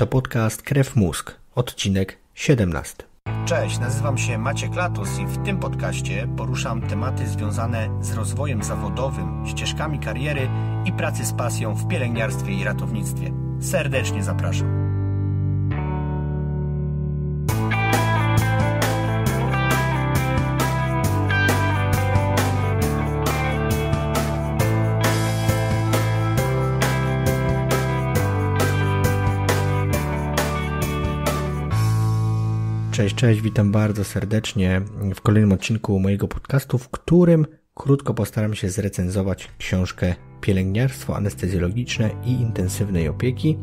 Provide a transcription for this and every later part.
To podcast Krew Mózg, odcinek 17. Cześć, nazywam się Maciek Latos i w tym podcaście poruszam tematy związane z rozwojem zawodowym, ścieżkami kariery i pracy z pasją w pielęgniarstwie i ratownictwie. Serdecznie zapraszam. Cześć, cześć, witam bardzo serdecznie w kolejnym odcinku mojego podcastu, w którym krótko postaram się zrecenzować książkę Pielęgniarstwo anestezjologiczne i intensywnej opieki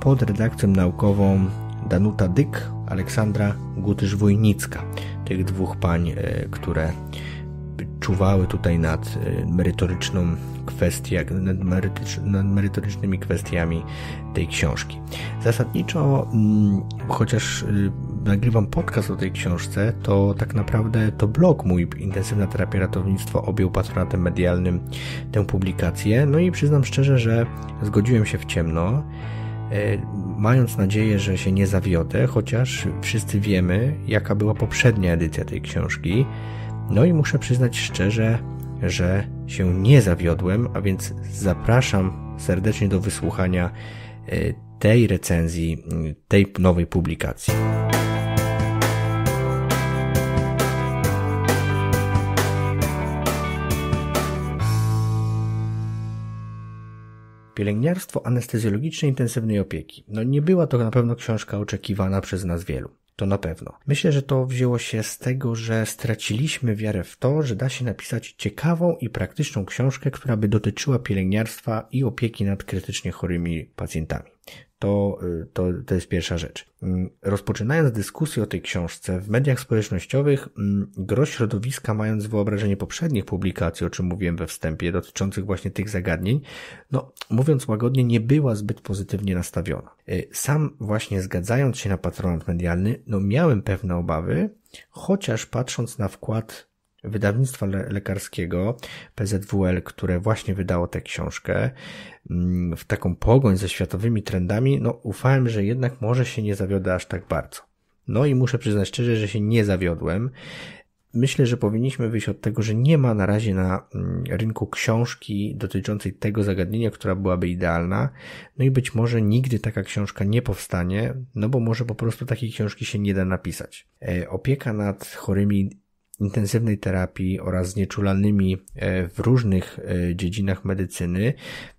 pod redakcją naukową Danuta Dyk, Aleksandra Gutysz-Wójnicka. Tych dwóch pań, e, które czuwały tutaj nad e, merytoryczną kwestią, nad, nad, merytorycznymi kwestiami tej książki. Zasadniczo, mm, chociaż y, nagrywam podcast o tej książce, to tak naprawdę to blog mój Intensywna Terapia Ratownictwo objął patronatem medialnym tę publikację. No i przyznam szczerze, że zgodziłem się w ciemno e, mając nadzieję, że się nie zawiodę, chociaż wszyscy wiemy, jaka była poprzednia edycja tej książki. No i muszę przyznać szczerze, że się nie zawiodłem, a więc zapraszam serdecznie do wysłuchania e, tej recenzji, tej nowej publikacji. Pielęgniarstwo anestezjologiczne intensywnej opieki. No nie była to na pewno książka oczekiwana przez nas wielu. To na pewno. Myślę, że to wzięło się z tego, że straciliśmy wiarę w to, że da się napisać ciekawą i praktyczną książkę, która by dotyczyła pielęgniarstwa i opieki nad krytycznie chorymi pacjentami. To, y, to, to jest pierwsza rzecz. Mm, rozpoczynając dyskusję o tej książce w mediach społecznościowych, mm, gro środowiska, mając wyobrażenie poprzednich publikacji, o czym mówiłem we wstępie, dotyczących właśnie tych zagadnień, no, mówiąc łagodnie, nie była zbyt pozytywnie nastawiona. Y, sam właśnie zgadzając się na patronat medialny, no, miałem pewne obawy, chociaż patrząc na wkład wydawnictwa le lekarskiego PZWL, które właśnie wydało tę książkę, mm, w taką pogoń ze światowymi trendami, no ufałem, że jednak może się nie zawiodę aż tak bardzo. No i muszę przyznać szczerze, że się nie zawiodłem. Myślę, że powinniśmy wyjść od tego, że nie ma na razie na mm, rynku książki dotyczącej tego zagadnienia, która byłaby idealna. No i być może nigdy taka książka nie powstanie, no bo może po prostu takiej książki się nie da napisać. E, opieka nad chorymi intensywnej terapii oraz znieczulanymi e, w różnych e, dziedzinach medycyny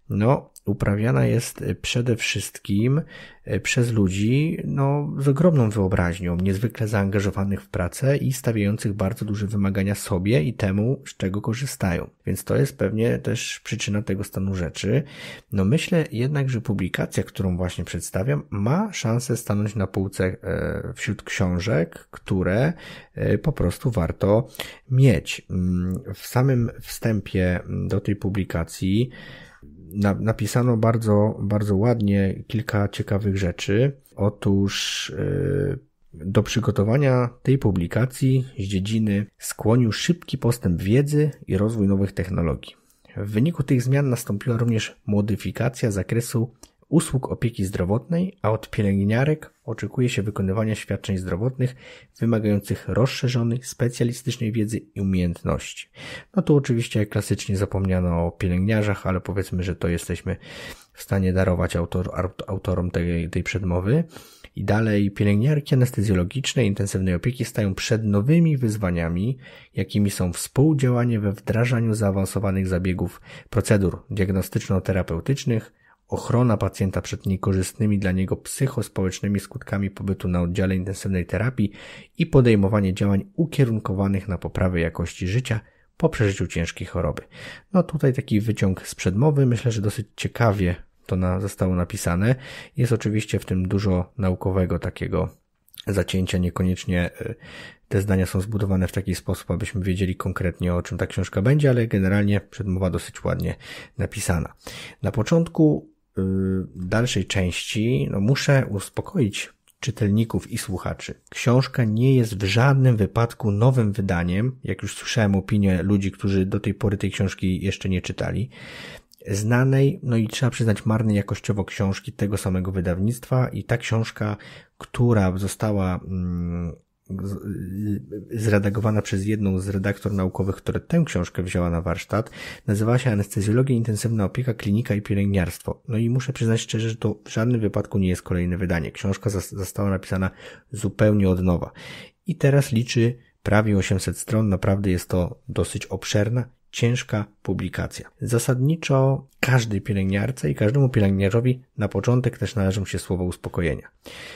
no, uprawiana jest e, przede wszystkim e, przez ludzi no, z ogromną wyobraźnią, niezwykle zaangażowanych w pracę i stawiających bardzo duże wymagania sobie i temu, z czego korzystają. Więc to jest pewnie też przyczyna tego stanu rzeczy. No myślę jednak, że publikacja, którą właśnie przedstawiam, ma szansę stanąć na półce e, wśród książek, które po prostu warto mieć. Mm, w samym wstępie mm, do tej publikacji na, napisano bardzo, bardzo ładnie kilka ciekawych rzeczy. Otóż e, do przygotowania tej publikacji z dziedziny skłonił szybki postęp wiedzy i rozwój nowych technologii. W wyniku tych zmian nastąpiła również modyfikacja zakresu usług opieki zdrowotnej, a od pielęgniarek oczekuje się wykonywania świadczeń zdrowotnych wymagających rozszerzonej, specjalistycznej wiedzy i umiejętności. No tu oczywiście klasycznie zapomniano o pielęgniarzach, ale powiedzmy, że to jesteśmy w stanie darować autor, autorom tej, tej przedmowy. I dalej pielęgniarki anestezjologiczne intensywnej opieki stają przed nowymi wyzwaniami, jakimi są współdziałanie we wdrażaniu zaawansowanych zabiegów procedur diagnostyczno-terapeutycznych, ochrona pacjenta przed niekorzystnymi dla niego psychospołecznymi skutkami pobytu na oddziale intensywnej terapii i podejmowanie działań ukierunkowanych na poprawę jakości życia po przeżyciu ciężkiej choroby. No tutaj taki wyciąg z przedmowy, myślę, że dosyć ciekawie to na, zostało napisane. Jest oczywiście w tym dużo naukowego takiego zacięcia, niekoniecznie e, te zdania są zbudowane w taki sposób, abyśmy wiedzieli konkretnie o czym ta książka będzie, ale generalnie przedmowa dosyć ładnie napisana. Na początku Y, dalszej części no muszę uspokoić czytelników i słuchaczy. Książka nie jest w żadnym wypadku nowym wydaniem, jak już słyszałem opinie ludzi, którzy do tej pory tej książki jeszcze nie czytali, znanej, no i trzeba przyznać marnej jakościowo książki tego samego wydawnictwa i ta książka, która została mm, zredagowana przez jedną z redaktor naukowych, która tę książkę wzięła na warsztat, nazywała się Anestezjologia, Intensywna Opieka, Klinika i Pielęgniarstwo. No i muszę przyznać szczerze, że to w żadnym wypadku nie jest kolejne wydanie. Książka została napisana zupełnie od nowa. I teraz liczy prawie 800 stron, naprawdę jest to dosyć obszerna ciężka publikacja. Zasadniczo każdej pielęgniarce i każdemu pielęgniarzowi na początek też należą się słowa uspokojenia.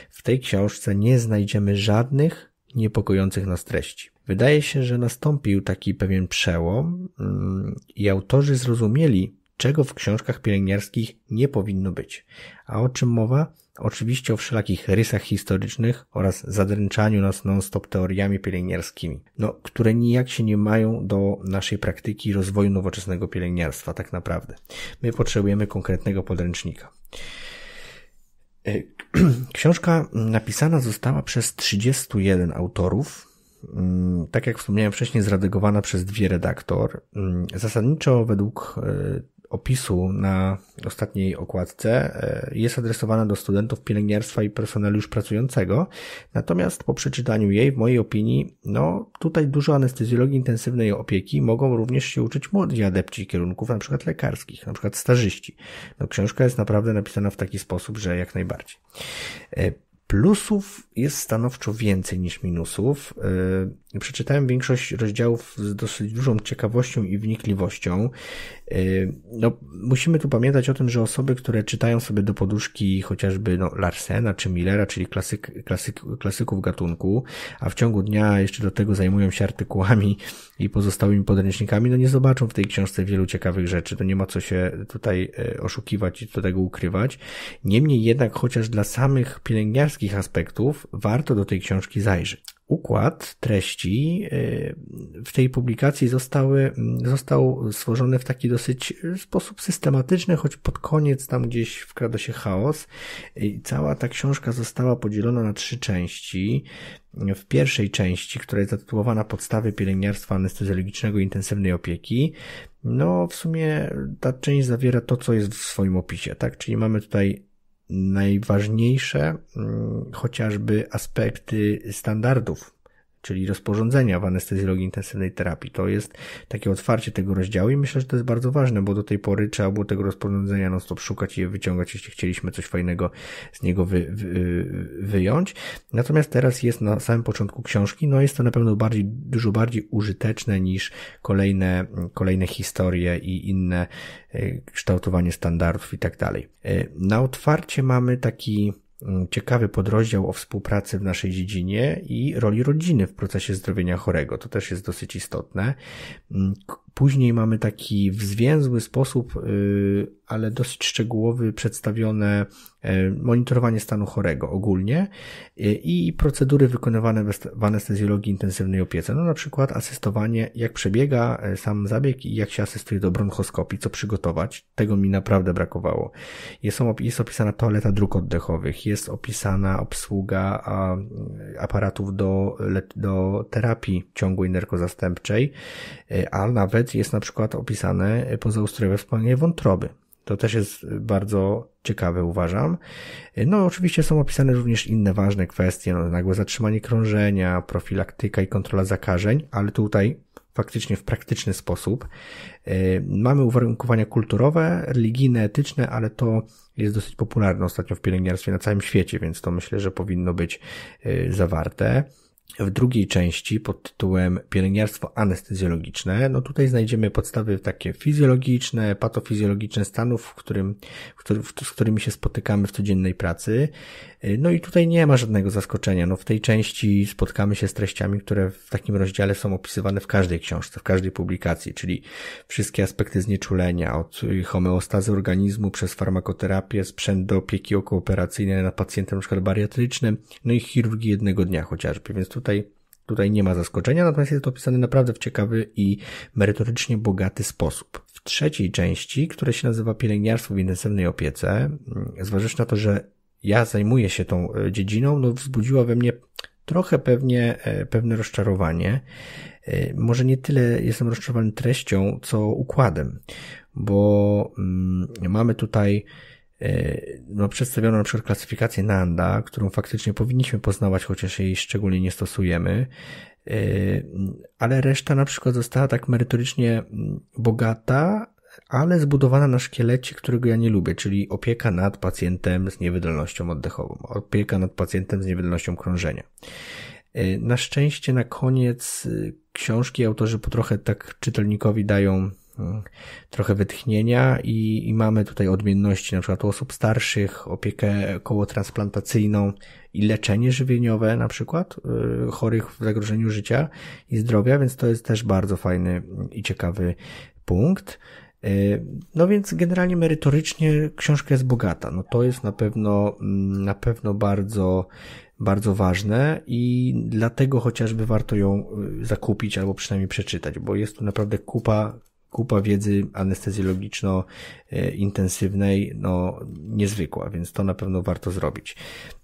W tej książce nie znajdziemy żadnych niepokojących nas treści. Wydaje się, że nastąpił taki pewien przełom mm, i autorzy zrozumieli, czego w książkach pielęgniarskich nie powinno być. A o czym mowa? Oczywiście o wszelakich rysach historycznych oraz zadręczaniu nas non-stop teoriami pielęgniarskimi, no, które nijak się nie mają do naszej praktyki rozwoju nowoczesnego pielęgniarstwa, tak naprawdę. My potrzebujemy konkretnego podręcznika. Książka napisana została przez 31 autorów. Mm, tak jak wspomniałem wcześniej, zredagowana przez dwie redaktor. Mm, zasadniczo według e, opisu na ostatniej okładce e, jest adresowana do studentów pielęgniarstwa i personelu już pracującego. Natomiast po przeczytaniu jej, w mojej opinii, no tutaj dużo anestezjologii intensywnej opieki mogą również się uczyć młodzi adepci kierunków na przykład lekarskich, na przykład starzyści. No książka jest naprawdę napisana w taki sposób, że jak najbardziej. E, plusów jest stanowczo więcej niż minusów. E, Przeczytałem większość rozdziałów z dosyć dużą ciekawością i wnikliwością. Y, no, musimy tu pamiętać o tym, że osoby, które czytają sobie do poduszki chociażby no, Larsena czy Millera, czyli klasyk, klasyk, klasyków gatunku, a w ciągu dnia jeszcze do tego zajmują się artykułami i pozostałymi podręcznikami, no nie zobaczą w tej książce wielu ciekawych rzeczy. To nie ma co się tutaj e, oszukiwać i do tego ukrywać. Niemniej jednak, chociaż dla samych pielęgniarskich aspektów, warto do tej książki zajrzeć układ treści y, w tej publikacji zostały, został stworzony w taki dosyć y, sposób systematyczny, choć pod koniec tam gdzieś wkrada się chaos. I cała ta książka została podzielona na trzy części. W pierwszej części, która jest zatytułowana Podstawy pielęgniarstwa anestezjologicznego i intensywnej opieki, no w sumie ta część zawiera to, co jest w swoim opisie, tak? Czyli mamy tutaj najważniejsze mm, chociażby aspekty standardów czyli rozporządzenia w anestezjologii intensywnej terapii. To jest takie otwarcie tego rozdziału i myślę, że to jest bardzo ważne, bo do tej pory trzeba było tego rozporządzenia non stop szukać i je wyciągać, jeśli chcieliśmy coś fajnego z niego wy, wy, y, wyjąć. Natomiast teraz jest na samym początku książki, no jest to na pewno bardziej, dużo bardziej użyteczne niż kolejne, kolejne historie i inne y, kształtowanie standardów i tak dalej. Y, na otwarcie mamy taki Mm, ciekawy podrozdział o współpracy w naszej dziedzinie i roli rodziny w procesie zdrowienia chorego. To też jest dosyć istotne. Mm, później mamy taki w zwięzły sposób y, ale dosyć szczegółowy przedstawione e, monitorowanie stanu chorego ogólnie e, i procedury wykonywane w anestezjologii intensywnej opiece. No na przykład asystowanie, jak przebiega e, sam zabieg i jak się asystuje do bronchoskopii, co przygotować. Tego mi naprawdę brakowało. Jest, opisana toaleta dróg oddechowych, jest opisana obsługa aparatów do, do terapii ciągłej nerkozastępczej, a nawet jest na przykład opisane pozaustrojowe wspomnienie wątroby to też jest bardzo ciekawe, uważam. No, oczywiście są opisane również inne ważne kwestie, no, nagłe zatrzymanie krążenia, profilaktyka i kontrola zakażeń, ale tutaj faktycznie w praktyczny sposób. E, mamy uwarunkowania kulturowe, religijne, etyczne, ale to jest dosyć popularne ostatnio w pielęgniarstwie na całym świecie, więc to myślę, że powinno być e, zawarte. W drugiej części pod tytułem Pielęgniarstwo anestezjologiczne, no tutaj znajdziemy podstawy takie fizjologiczne, patofizjologiczne stanów, w którym, w którym, z którymi się spotykamy w codziennej pracy. E, no i tutaj nie ma żadnego zaskoczenia. No w tej części spotkamy się z treściami, które w takim rozdziale są opisywane w każdej książce, w każdej publikacji, czyli wszystkie aspekty znieczulenia, od homeostazy organizmu przez farmakoterapię, sprzęt do opieki okooperacyjnej nad pacjentem np. bariatrycznym, no i chirurgii jednego dnia chociażby. Więc tutaj Tutaj nie ma zaskoczenia, natomiast jest to opisane naprawdę w ciekawy i merytorycznie bogaty sposób. W trzeciej części, która się nazywa Pielęgniarstwo w intensywnej opiece, mm, zważywszy na to, że ja zajmuję się tą e, dziedziną, no wzbudziła we mnie trochę pewnie e, pewne rozczarowanie. E, może nie tyle jestem rozczarowany treścią, co układem, bo mm, mamy tutaj no, przedstawiono na przykład klasyfikację Nanda, którą faktycznie powinniśmy poznawać, chociaż jej szczególnie nie stosujemy, ale reszta na przykład została tak merytorycznie mm, bogata, ale zbudowana na szkielecie, którego ja nie lubię, czyli opieka nad pacjentem z niewydolnością oddechową, opieka nad pacjentem z niewydolnością krążenia. E, na szczęście na koniec e, książki autorzy po trochę tak czytelnikowi dają mm, trochę wytchnienia i, i, mamy tutaj odmienności na przykład osób starszych, opiekę kołotransplantacyjną i leczenie żywieniowe na przykład e, chorych w zagrożeniu życia i zdrowia, więc to jest też bardzo fajny i ciekawy punkt. E, no więc generalnie merytorycznie książka jest bogata. No to jest na pewno, mm, na pewno bardzo, bardzo ważne i dlatego chociażby warto ją y, zakupić albo przynajmniej przeczytać, bo jest tu naprawdę kupa kupa wiedzy anestezjologiczno-intensywnej, e, no niezwykła, więc to na pewno warto zrobić.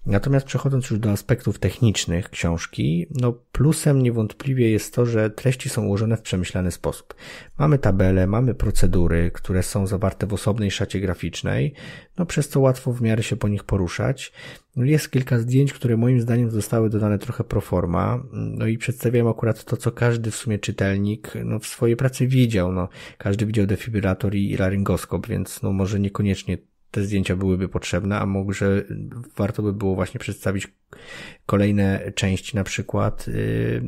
Natomiast przechodząc już do aspektów technicznych książki, no plusem niewątpliwie jest to, że treści są ułożone w przemyślany sposób. Mamy tabele, mamy procedury, które są zawarte w osobnej szacie graficznej, no przez co łatwo w miarę się po nich poruszać. No, jest kilka zdjęć, które moim zdaniem zostały dodane trochę pro forma, no i przedstawiają akurat to, co każdy w sumie czytelnik no, w swojej pracy widział. No, każdy widział defibrylator i laryngoskop, więc no, może niekoniecznie te zdjęcia byłyby potrzebne, a może warto by było właśnie przedstawić kolejne części, na przykład y,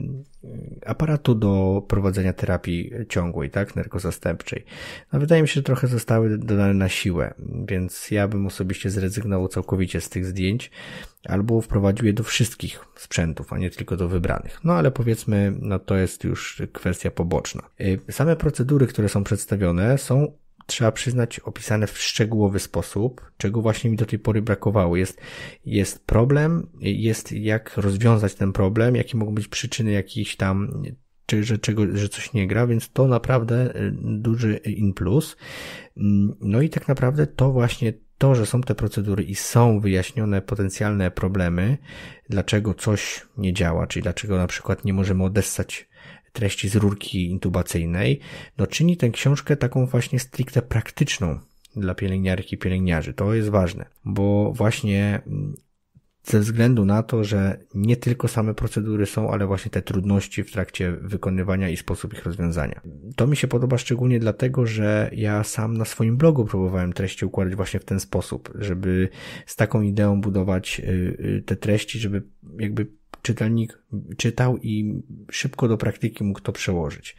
aparatu do prowadzenia terapii ciągłej, tak, nerkozastępczej. No wydaje mi się, że trochę zostały dodane na siłę, więc ja bym osobiście zrezygnował całkowicie z tych zdjęć albo wprowadził je do wszystkich sprzętów, a nie tylko do wybranych. No ale powiedzmy, no to jest już kwestia poboczna. Y, same procedury, które są przedstawione są trzeba przyznać, opisane w szczegółowy sposób, czego właśnie mi do tej pory brakowało. Jest, jest problem, jest jak rozwiązać ten problem, jakie mogą być przyczyny jakichś tam, czy, że, czego, że coś nie gra, więc to naprawdę y, duży in plus. Mm, no i tak naprawdę to właśnie to, że są te procedury i są wyjaśnione potencjalne problemy, dlaczego coś nie działa, czyli dlaczego na przykład nie możemy odessać treści z rurki intubacyjnej, no czyni tę książkę taką właśnie stricte praktyczną dla pielęgniarki i pielęgniarzy. To jest ważne, bo właśnie mm, ze względu na to, że nie tylko same procedury są, ale właśnie te trudności w trakcie wykonywania i sposób ich rozwiązania. To mi się podoba szczególnie dlatego, że ja sam na swoim blogu próbowałem treści układać właśnie w ten sposób, żeby z taką ideą budować y, y, te treści, żeby jakby czytelnik czytał i szybko do praktyki mógł to przełożyć.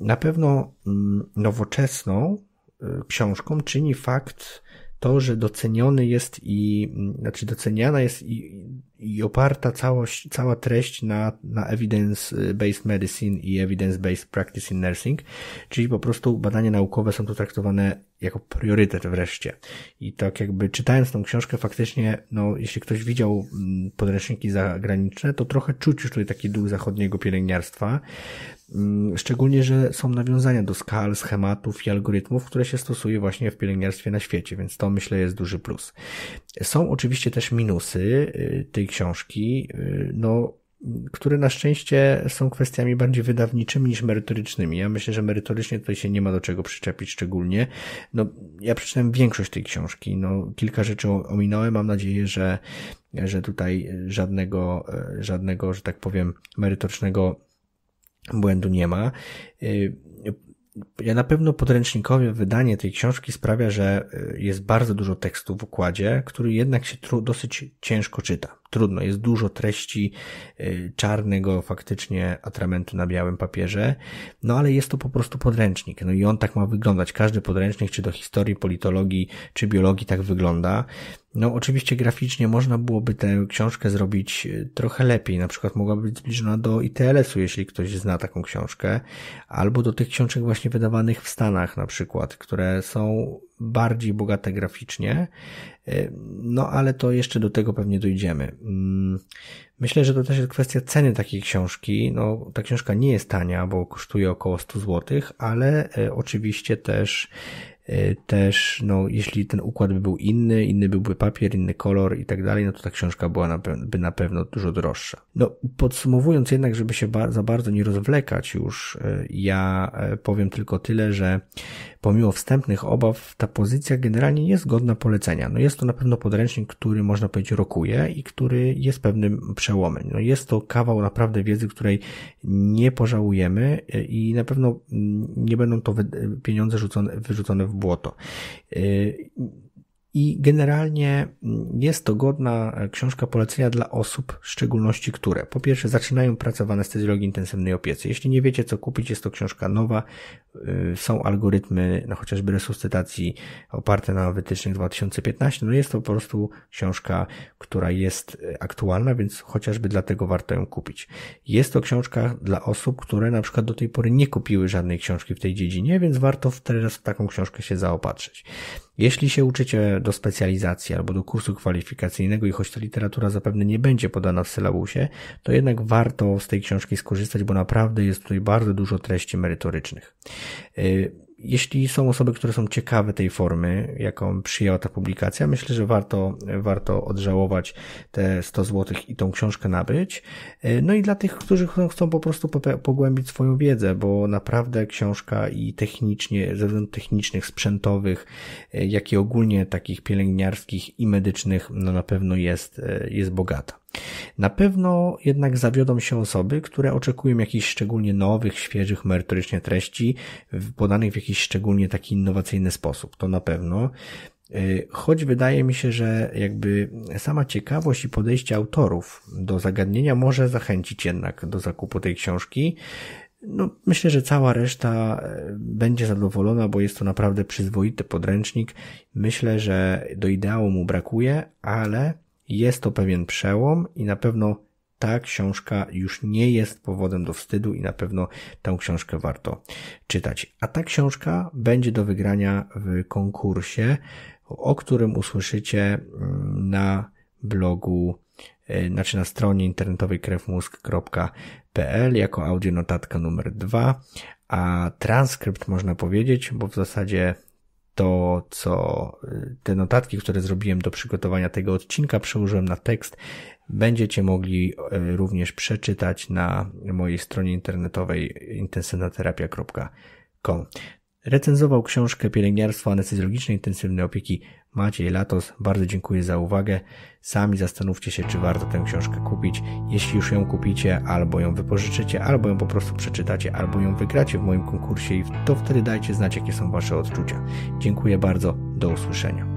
Na pewno mm, nowoczesną e, książką czyni fakt to, że doceniony jest i, mm, znaczy doceniana jest i, i oparta całość, cała treść na, na evidence-based medicine i evidence-based practice in nursing, czyli po prostu badania naukowe są tu traktowane jako priorytet wreszcie. I tak jakby czytając tą książkę faktycznie, no jeśli ktoś widział mm, podręczniki zagraniczne, to trochę czuć już tutaj taki duch zachodniego pielęgniarstwa, Mm, szczególnie, że są nawiązania do skal, schematów i algorytmów, które się stosuje właśnie w pielęgniarstwie na świecie, więc to myślę jest duży plus. Są oczywiście też minusy y, tej książki, y, no, które na szczęście są kwestiami bardziej wydawniczymi niż merytorycznymi. Ja myślę, że merytorycznie tutaj się nie ma do czego przyczepić szczególnie. No, ja przeczytałem większość tej książki, no, kilka rzeczy ominąłem, mam nadzieję, że że tutaj żadnego, e, żadnego, że tak powiem, merytorycznego błędu nie ma. Y, ja na pewno podręcznikowe wydanie tej książki sprawia, że y, jest bardzo dużo tekstu w układzie, który jednak się dosyć ciężko czyta trudno, jest dużo treści y, czarnego faktycznie atramentu na białym papierze, no ale jest to po prostu podręcznik, no i on tak ma wyglądać, każdy podręcznik, czy do historii, politologii, czy biologii tak wygląda. No oczywiście graficznie można byłoby tę książkę zrobić y, trochę lepiej, na przykład mogłaby być zbliżona do ITLS-u, jeśli ktoś zna taką książkę, albo do tych książek właśnie wydawanych w Stanach na przykład, które są bardziej bogate graficznie, e, no ale to jeszcze do tego pewnie dojdziemy. Mm, myślę, że to też jest kwestia ceny takiej książki. No, ta książka nie jest tania, bo kosztuje około 100 zł, ale e, oczywiście też e, też, no, jeśli ten układ by był inny, inny byłby papier, inny kolor i tak dalej, no to ta książka była na pewno, by na pewno dużo droższa. No, podsumowując jednak, żeby się ba za bardzo nie rozwlekać już, ja powiem tylko tyle, że pomimo wstępnych obaw, ta pozycja generalnie jest godna polecenia. No jest to na pewno podręcznik, który można powiedzieć rokuje i który jest pewnym przełomem. No jest to kawał naprawdę wiedzy, której nie pożałujemy e, i na pewno mm, nie będą to pieniądze rzucone, wyrzucone w błoto. E, i generalnie mm, jest to godna e, książka polecenia dla osób, w szczególności które po pierwsze zaczynają pracę w anestezjologii intensywnej opiece. Jeśli nie wiecie co kupić, jest to książka nowa. Y, są algorytmy, no chociażby resuscytacji oparte na wytycznych 2015. No jest to po prostu książka, która jest e, aktualna, więc chociażby dlatego warto ją kupić. Jest to książka dla osób, które na przykład do tej pory nie kupiły żadnej książki w tej dziedzinie, więc warto teraz w taką książkę się zaopatrzyć. Jeśli się uczycie do specjalizacji albo do kursu kwalifikacyjnego i choć ta literatura zapewne nie będzie podana w sylabusie, to jednak warto z tej książki skorzystać, bo naprawdę jest tutaj bardzo dużo treści merytorycznych. Y, jeśli są osoby, które są ciekawe tej formy, jaką przyjęła ta publikacja, myślę, że warto, warto odżałować te 100 zł i tą książkę nabyć. No i dla tych, którzy chcą po prostu pogłębić swoją wiedzę, bo naprawdę książka i technicznie, ze względów technicznych, sprzętowych, jak i ogólnie takich pielęgniarskich i medycznych, no na pewno jest, jest bogata. Na pewno jednak zawiodą się osoby, które oczekują jakichś szczególnie nowych, świeżych, merytorycznie treści, podanych w jakiś szczególnie taki innowacyjny sposób. To na pewno. Y, choć wydaje mi się, że jakby sama ciekawość i podejście autorów do zagadnienia może zachęcić jednak do zakupu tej książki. No, myślę, że cała reszta e, będzie zadowolona, bo jest to naprawdę przyzwoity podręcznik. Myślę, że do ideału mu brakuje, ale jest to pewien przełom i na pewno ta książka już nie jest powodem do wstydu i na pewno tę książkę warto czytać. A ta książka będzie do wygrania w konkursie, o którym usłyszycie mm, na blogu, y, znaczy na stronie internetowej krewmózg.pl jako audionotatka numer dwa, a transkrypt można powiedzieć, bo w zasadzie to, co y, te notatki, które zrobiłem do przygotowania tego odcinka, przełożyłem na tekst, będziecie mogli y, również przeczytać na mojej stronie internetowej intensywnaterapia.com. Recenzował książkę Pielęgniarstwo anestezjologiczne intensywnej opieki Maciej Latos, bardzo dziękuję za uwagę. Sami zastanówcie się, czy warto tę książkę kupić. Jeśli już ją kupicie, albo ją wypożyczycie, albo ją po prostu przeczytacie, albo ją wygracie w moim konkursie i to wtedy dajcie znać, jakie są Wasze odczucia. Dziękuję bardzo, do usłyszenia.